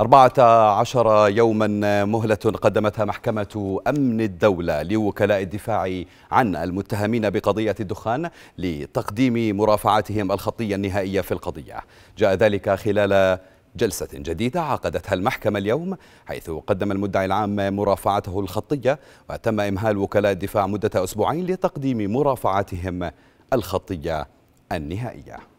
14 يوما مهلة قدمتها محكمة أمن الدولة لوكلاء الدفاع عن المتهمين بقضية الدخان لتقديم مرافعاتهم الخطية النهائية في القضية جاء ذلك خلال جلسة جديدة عقدتها المحكمة اليوم حيث قدم المدعي العام مرافعته الخطية وتم إمهال وكلاء الدفاع مدة أسبوعين لتقديم مرافعاتهم الخطية النهائية